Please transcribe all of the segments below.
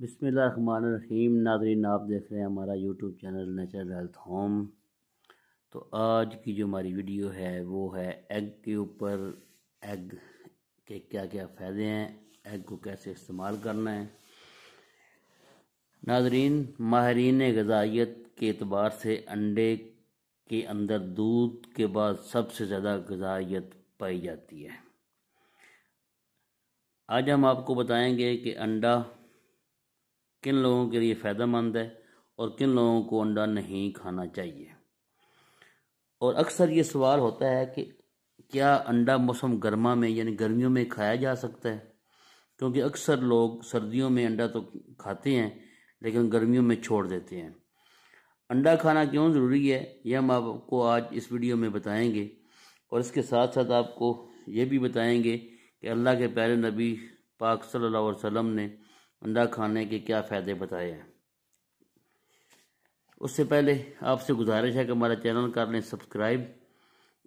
बिसमीम नाजरीन आप देख रहे हैं हमारा YouTube channel natural health home तो आज की जो हमारी वीडियो है वो है एग के ऊपर एग के क्या क्या फ़ायदे हैं एग को कैसे इस्तेमाल करना है नाजरीन माहरीन गजाइत के अतबार से अंडे के अंदर दूध के बाद सबसे ज़्यादा गजाइत पाई जाती है आज हम आपको बताएंगे कि अंडा किन लोगों के लिए फ़ायदेमंद है और किन लोगों को अंडा नहीं खाना चाहिए और अक्सर ये सवाल होता है कि क्या अंडा मौसम गर्मा में यानी गर्मियों में खाया जा सकता है क्योंकि अक्सर लोग सर्दियों में अंडा तो खाते हैं लेकिन गर्मियों में छोड़ देते हैं अंडा खाना क्यों ज़रूरी है यह हम आपको आज इस वीडियो में बताएंगे और इसके साथ साथ आपको ये भी बताएंगे कि अल्लाह के प्यारे नबी पाक सल्लल्लाहु अलैहि वसल्लम ने अंडा खाने के क्या फ़ायदे बताए हैं उससे पहले आपसे गुजारिश है कि हमारा चैनल कर लें सब्सक्राइब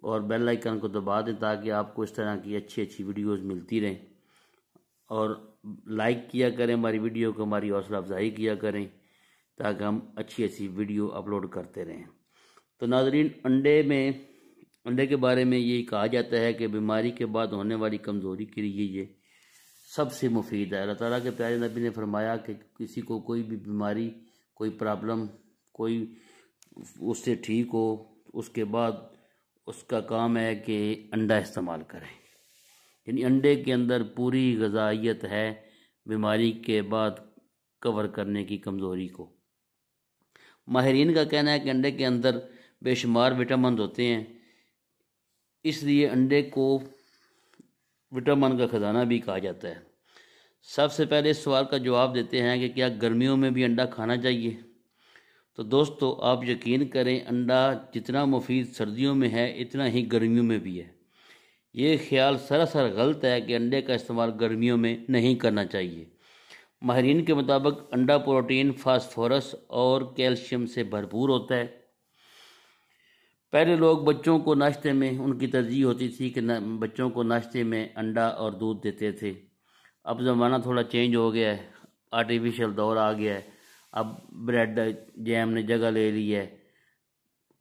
और बेल आइकन को दबा दें ताकि आपको इस तरह की अच्छी अच्छी वीडियोस मिलती रहें और लाइक किया करें हमारी वीडियो को हमारी हौसला अफजाई किया करें ताकि हम अच्छी अच्छी वीडियो अपलोड करते रहें तो नाजरीन अंडे में अंडे के बारे में ये कहा जाता है कि बीमारी के बाद होने वाली कमज़ोरी के लिए ये सबसे मुफीद है अल्लाह ताला के प्यारे नबी ने फरमाया कि किसी को कोई भी बीमारी कोई प्रॉब्लम कोई उससे ठीक हो उसके बाद उसका काम है कि अंडा इस्तेमाल करें यानी अंडे के अंदर पूरी गजाइत है बीमारी के बाद कवर करने की कमज़ोरी को माहरीन का कहना है कि अंडे के अंदर बेशुमार विटामिन होते हैं इसलिए अंडे को विटामिन का ख़जाना भी कहा जाता है सबसे पहले इस सवाल का जवाब देते हैं कि क्या गर्मियों में भी अंडा खाना चाहिए तो दोस्तों आप यकीन करें अंडा जितना मुफीद सर्दियों में है इतना ही गर्मियों में भी है ये ख्याल सरासर गलत है कि अंडे का इस्तेमाल गर्मियों में नहीं करना चाहिए माहरीन के मुताबिक अंडा प्रोटीन फास्फोरस और कैल्शियम से भरपूर होता है पहले लोग बच्चों को नाश्ते में उनकी तरजीह होती थी कि बच्चों को नाश्ते में अंडा और दूध देते थे अब ज़माना थोड़ा चेंज हो गया है आर्टिफिशियल दौर आ गया है अब ब्रेड जैम ने जगह ले ली है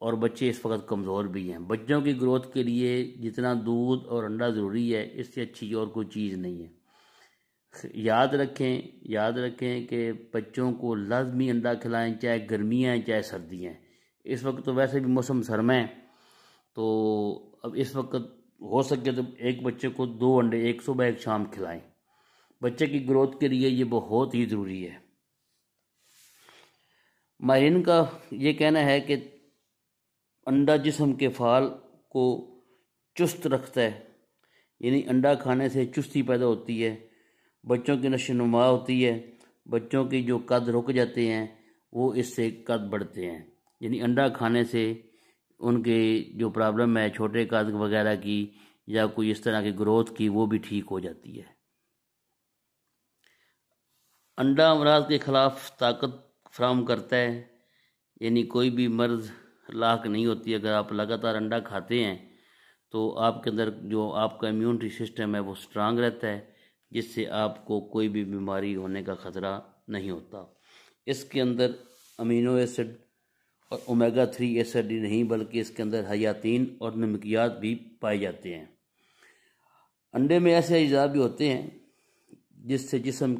और बच्चे इस वक्त कमज़ोर भी हैं बच्चों की ग्रोथ के लिए जितना दूध और अंडा ज़रूरी है इससे अच्छी और कोई चीज़ नहीं है याद रखें याद रखें कि बच्चों को लाजमी अंडा खिलाएं चाहे गर्मियाँ हैं चाहे सर्दियाँ हैं इस वक्त तो वैसे भी मौसम सर्म है तो अब इस वक्त हो सके तो एक बच्चे को दो अंडे एक सुबह एक शाम खिलाएं बच्चे की ग्रोथ के लिए ये बहुत ही ज़रूरी है माहरीन का ये कहना है कि अंडा जिसम के फाल को चुस्त रखता है यानी अंडा खाने से चुस्ती पैदा होती है बच्चों की नशोनुमा होती है बच्चों की जो कद रुक जाते हैं वो इससे कद बढ़ते हैं यानी अंडा खाने से उनके जो प्रॉब्लम है छोटे काज वगैरह की या कोई इस तरह की ग्रोथ की वो भी ठीक हो जाती है अंडा अमराज के ख़िलाफ़ ताकत फ्राहम करता है यानी कोई भी मर्ज़ लाक नहीं होती अगर आप लगातार अंडा खाते हैं तो आपके अंदर जो आपका इम्यूनिटी सिस्टम है वो स्ट्रांग रहता है जिससे आपको कोई भी बीमारी होने का ख़तरा नहीं होता इसके अंदर अमीनो एसिड और ओमेगा थ्री एसिडिटी नहीं बल्कि इसके अंदर हयातीन और नमकियात भी पाए जाते हैं अंडे में ऐसे अजा भी होते हैं जिससे जिसम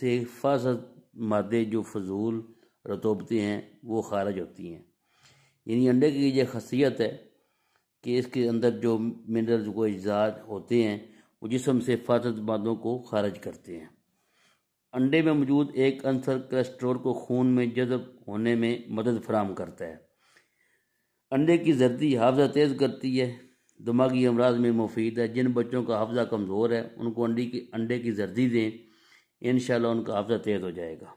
से हिफाजत मादे जो फजूल रतोबतें हैं वो खारज होती हैं यानी अंडे की यह खासियत है कि इसके अंदर जो मिनरल्स को अज्जा होते हैं वो जिसम से हिफाजत मादों को खारज करते हैं अंडे में मौजूद एक अंसर कोलेस्ट्रोल को खून में जजब होने में मदद फराम करता है अंडे की जर्दी हाफजा तेज़ करती है दिमागी अमराज में मुफीद है जिन बच्चों का हाफजा कमज़ोर है उनको अंडी की अंडे की जर्दी दें इन उनका हाफजा तेज़ हो जाएगा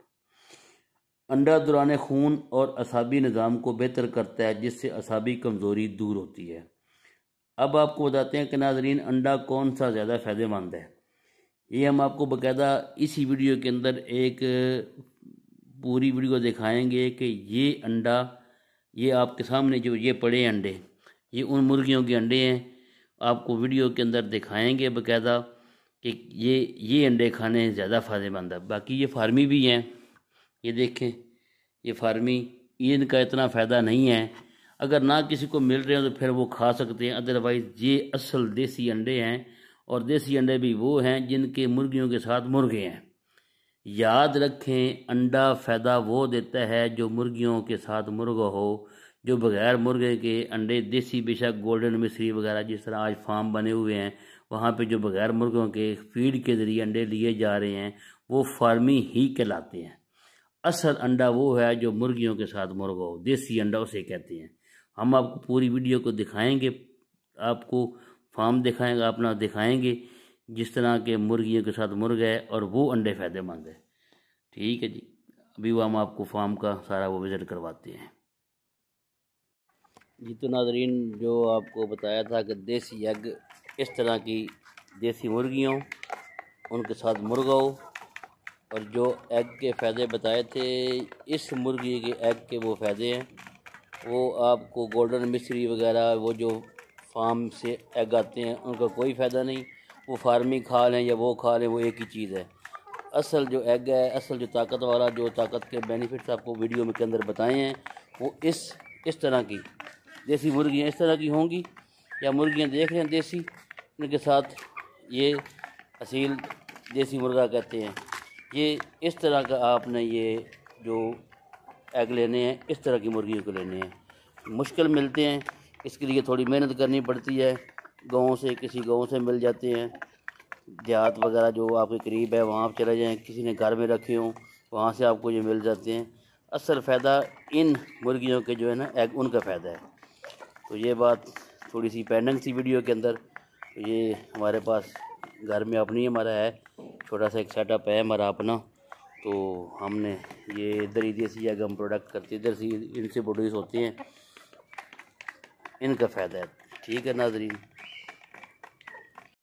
अंडा दौरान खून और असाबी निज़ाम को बेहतर करता है जिससे असाबी कमज़ोरी दूर होती है अब आपको बताते हैं कि नाजरीन अंडा कौन सा ज़्यादा फ़ायदेमंद है ये हम आपको बकायदा इसी वीडियो के अंदर एक पूरी वीडियो दिखाएंगे कि ये अंडा ये आपके सामने जो ये पड़े अंडे ये उन मुर्गियों के अंडे हैं आपको वीडियो के अंदर दिखाएंगे बकायदा कि ये ये अंडे खाने ज़्यादा फ़ायदेमंद है बाकी ये फार्मी भी हैं ये देखें ये फार्मी इनका इतना फ़ायदा नहीं है अगर ना किसी को मिल रहे हैं तो फिर वो खा सकते हैं अदरवाइज़ ये असल देसी अंडे हैं और देसी अंडे भी वो हैं जिनके मुर्गियों के साथ मुर्गे हैं याद रखें अंडा फ़ायदा वो देता है जो मुर्गियों के साथ मुर्गा हो जो बगैर मुर्गे के अंडे देसी बेशक गोल्डन मिश्री वगैरह जिस तरह आज फार्म बने हुए हैं वहाँ पे जो बगैर मुर्गों के फीड के ज़रिए अंडे लिए जा रहे हैं वो फार्मी ही कहलाते हैं असल अंडा वो है जो मुर्गियों के साथ मुर्गा हो देसी अंडा उसे कहते हैं हम आपको पूरी वीडियो को दिखाएंगे आपको फार्म दिखाएंगे अपना दिखाएंगे जिस तरह के मुर्गियों के साथ मुर्ग है और वो अंडे फायदेमंद है ठीक है जी अभी वो हम आपको फार्म का सारा वो विज़िट करवाते हैं जी तो नाजरीन जो आपको बताया था कि देसी यज्ञ इस तरह की देसी मुर्गियों उनके साथ मुर्गों और जो एग के फ़ायदे बताए थे इस मुर्गी के एग के वो फ़ायदे हैं वो आपको गोल्डन मिश्री वगैरह वो जो फार्म से एग आते हैं उनका कोई फ़ायदा नहीं वो फार्मी खा लें या वो खा लें वो एक ही चीज़ है असल जो एग है असल जो ताकत वाला जो ताकत के बेनिफिट्स आपको वीडियो में के अंदर बताए हैं वो इस इस तरह की देसी मुर्गियाँ इस तरह की होंगी या मुर्गियाँ देख रहे हैं देसी उनके साथ ये असील देसी मुर्गा कहते हैं ये इस तरह का आपने ये जो एग लेने हैं इस तरह की मुर्गियों को लेने हैं मुश्किल मिलते हैं इसके लिए थोड़ी मेहनत करनी पड़ती है गाँव से किसी गाँव से मिल जाते हैं देहात वगैरह जो आपके करीब है वहाँ आप चले जाएँ किसी ने घर में रखे हों वहाँ से आपको ये मिल जाते हैं असल फ़ायदा इन मुर्गियों के जो है ना एग उनका फ़ायदा है तो ये बात थोड़ी सी पेंडिंग थी वीडियो के अंदर तो ये हमारे पास घर में अपनी हमारा है छोटा सा एक सेटअप है हमारा अपना तो हमने ये इधर ही देसी या हम प्रोडक्ट करते इधर से इनसे प्रोड्यूस होते हैं इनका फ़ायदा है ठीक है नाजरीन